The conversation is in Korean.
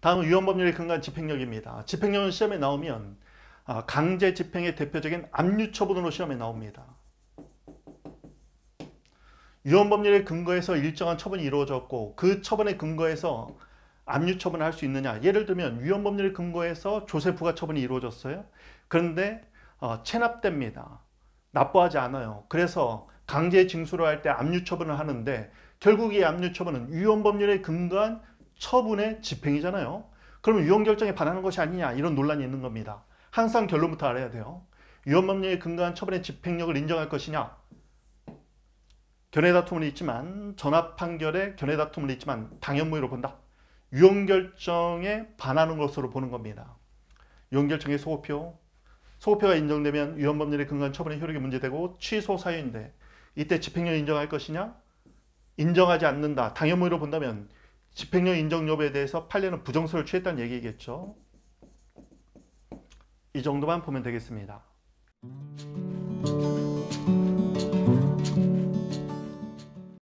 다음은 위헌법률의 근간 집행력입니다. 집행력은 시험에 나오면 아, 강제 집행의 대표적인 압류 처분으로 시험에 나옵니다. 위헌법률의 근거에서 일정한 처분이 이루어졌고 그 처분의 근거에서 압류 처분을 할 수 있느냐 예를 들면 위헌법률의 근거에서 조세 부과 처분이 이루어졌어요. 그런데 어, 체납됩니다. 납부하지 않아요. 그래서 강제 징수를 할 때 압류 처분을 하는데 결국 이 압류 처분은 위헌 법률에 근거한 처분의 집행이잖아요. 그러면 위헌 결정에 반하는 것이 아니냐 이런 논란이 있는 겁니다. 항상 결론부터 알아야 돼요. 위헌 법률에 근거한 처분의 집행력을 인정할 것이냐 견해 다툼은 있지만 전합 판결에 견해 다툼은 있지만 당연무효로 본다. 유언 결정에 반하는 것으로 보는 겁니다. 유언 결정의 소호표, 소호표가 인정되면 위헌 법률에 근거한 처분의 효력이 문제되고 취소 사유인데 이때 집행유예 인정할 것이냐? 인정하지 않는다. 당연무효로 본다면 집행령 인정 여부에 대해서 판례는 부정서를 취했다는 얘기겠죠. 이 정도만 보면 되겠습니다.